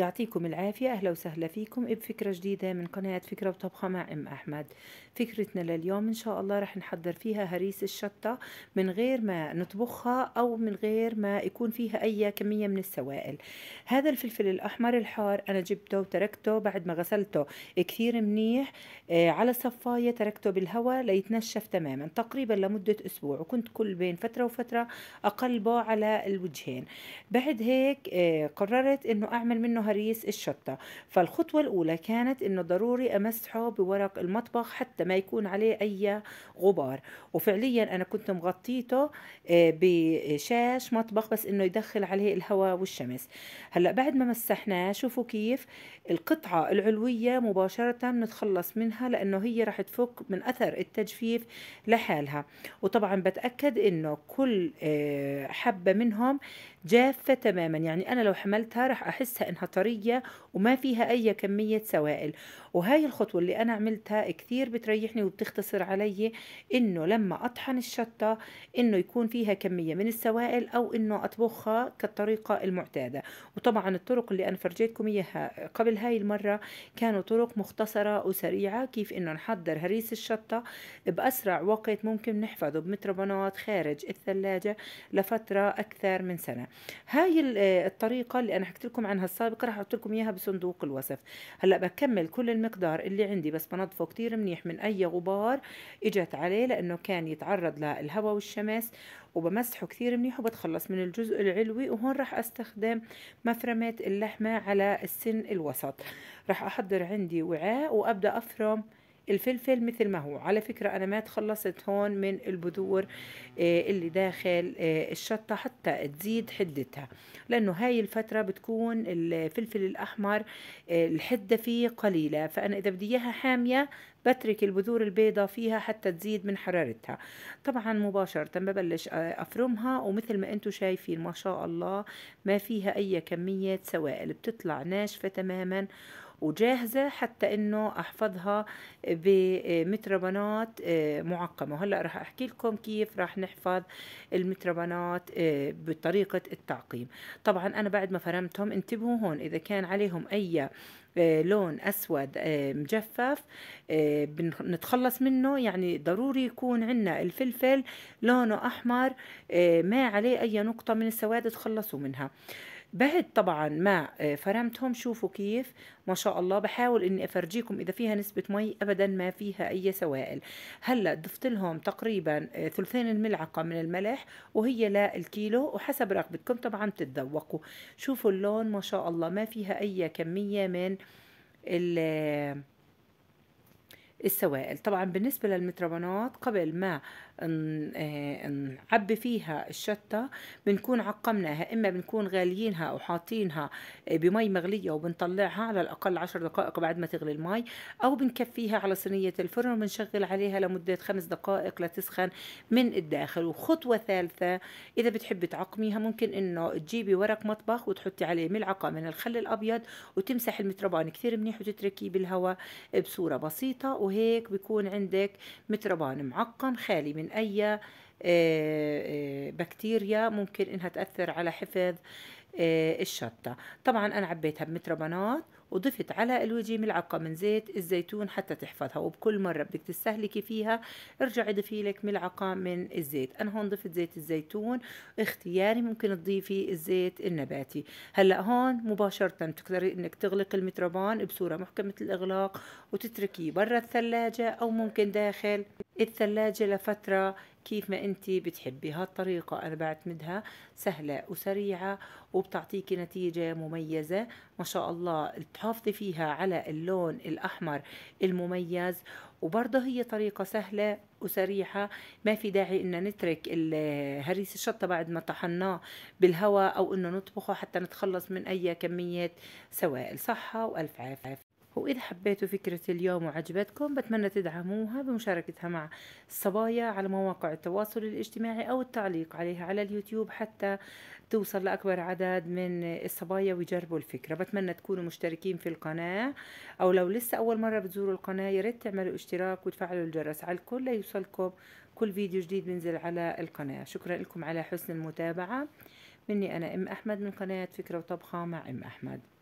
يعطيكم العافية أهلا وسهلا فيكم بفكرة جديدة من قناة فكرة وطبخة مع أم أحمد فكرتنا لليوم إن شاء الله رح نحضر فيها هريس الشطة من غير ما نطبخها أو من غير ما يكون فيها أي كمية من السوائل هذا الفلفل الأحمر الحار أنا جبته وتركته بعد ما غسلته كثير منيح آه، على صفاية تركته بالهواء ليتنشف تماما تقريبا لمدة أسبوع وكنت كل بين فترة وفترة أقلبه على الوجهين بعد هيك آه، قررت أنه أعمل منه هريس الشطة فالخطوة الأولى كانت أنه ضروري أمسحه بورق المطبخ حتى ما يكون عليه أي غبار وفعليا أنا كنت مغطيته آه، بشاش مطبخ بس أنه يدخل عليه الهواء والشمس هلأ بعد ما مسحناه شوفوا كيف القطعة العلوية مباشرة نتخلص منها لأنه هي راح تفك من أثر التجفيف لحالها وطبعا بتأكد أنه كل آه، حبة منهم جافة تماما يعني أنا لو حملتها راح أحسها إنها طرية وما فيها أي كمية سوائل وهاي الخطوة اللي أنا عملتها كثير بتريحني وبتختصر علي إنه لما أطحن الشطة إنه يكون فيها كمية من السوائل أو إنه أطبخها كالطريقة المعتادة وطبعا الطرق اللي أنا فرجيتكم إياها قبل هاي المرة كانوا طرق مختصرة وسريعة كيف إنه نحضر هريس الشطة بأسرع وقت ممكن نحفظه بمتربنات خارج الثلاجة لفترة أكثر من سنة هاي الطريقه اللي انا حكيت لكم عنها السابقه راح احط لكم اياها بصندوق الوصف هلا بكمل كل المقدار اللي عندي بس بنظفه كتير منيح من اي غبار اجت عليه لانه كان يتعرض للهواء والشمس وبمسحه كثير منيح وبتخلص من الجزء العلوي وهون راح استخدم مفرمة اللحمة على السن الوسط راح احضر عندي وعاء وابدأ افرم الفلفل مثل ما هو على فكرة أنا ما تخلصت هون من البذور آه، اللي داخل آه، الشطة حتى تزيد حدتها لأنه هاي الفترة بتكون الفلفل الأحمر آه، الحدة فيه قليلة فأنا إذا بدي إياها حامية بترك البذور البيضاء فيها حتى تزيد من حرارتها طبعا مباشرة ببلش أفرمها ومثل ما أنتم شايفين ما شاء الله ما فيها أي كمية سوائل بتطلع ناشفة تماما وجاهزة حتى انه احفظها بمتربانات آه، معقمة وهلا رح احكي لكم كيف رح نحفظ المتربانات آه، بطريقة التعقيم طبعا انا بعد ما فرمتهم انتبهوا هون اذا كان عليهم اي آه، لون اسود مجفف بنتخلص منه يعني ضروري يكون عندنا الفلفل لونه احمر ما عليه اي نقطه من السواد تخلصوا منها بهد طبعا ما آه، فرمتهم شوفوا كيف ما شاء الله بحاول اني افرجيكم اذا فيها نسبه مي ابدا ما فيها اي سوائل هلا ضفت لهم تقريبا آه، ثلثين الملعقه من الملح وهي لا الكيلو وحسب رغبتكم طبعا بتتذوقوا شوفوا اللون ما شاء الله ما فيها اي كميه من ال السوائل طبعا بالنسبة للمتربنات قبل ما آه، نعبي فيها الشتة بنكون عقمناها إما بنكون غاليينها أو حاطينها آه، بمي مغلية وبنطلعها على الأقل عشر دقائق بعد ما تغلي المي أو بنكفيها على صينية الفرن وبنشغل عليها لمدة خمس دقائق لتسخن من الداخل وخطوة ثالثة إذا بتحبي تعقميها ممكن إنه تجيبي ورق مطبخ وتحطي عليه ملعقة من الخل الأبيض وتمسح المتربان كثير منيح وتتركيه بالهواء بصورة بسيطة وهيك بيكون عندك متربان معقم خالي من أي آه، آه، بكتيريا ممكن إنها تأثر على حفظ آه، الشطة طبعا أنا عبيتها بمتر بنات وضفت على الوجه ملعقة من زيت الزيتون حتى تحفظها وبكل مرة بدك تستهلكي فيها ارجعي ضفي لك ملعقة من الزيت أنا هون ضفت زيت الزيتون اختياري ممكن تضيفي الزيت النباتي هلأ هون مباشرة تقدري انك تغلق المتربان بصورة محكمة الإغلاق وتتركيه برا الثلاجة أو ممكن داخل الثلاجة لفترة كيف ما انت بتحبي هالطريقة انا بعتمدها سهلة وسريعة وبتعطيكي نتيجة مميزة ما شاء الله تحافظي فيها على اللون الاحمر المميز وبرضه هي طريقة سهلة وسريعة ما في داعي ان نترك هريس الشطة بعد ما طحناه بالهواء او انه نطبخه حتى نتخلص من اي كمية سوائل صحة والف عافية وإذا حبيتوا فكرة اليوم وعجبتكم بتمنى تدعموها بمشاركتها مع الصبايا على مواقع التواصل الاجتماعي أو التعليق عليها على اليوتيوب حتى توصل لأكبر عدد من الصبايا ويجربوا الفكرة بتمنى تكونوا مشتركين في القناة أو لو لسه أول مرة بتزوروا القناة يا ريت تعملوا اشتراك وتفعلوا الجرس على الكل ليوصلكم كل فيديو جديد بنزل على القناة شكرا لكم على حسن المتابعة مني أنا أم أحمد من قناة فكرة وطبخة مع أم أحمد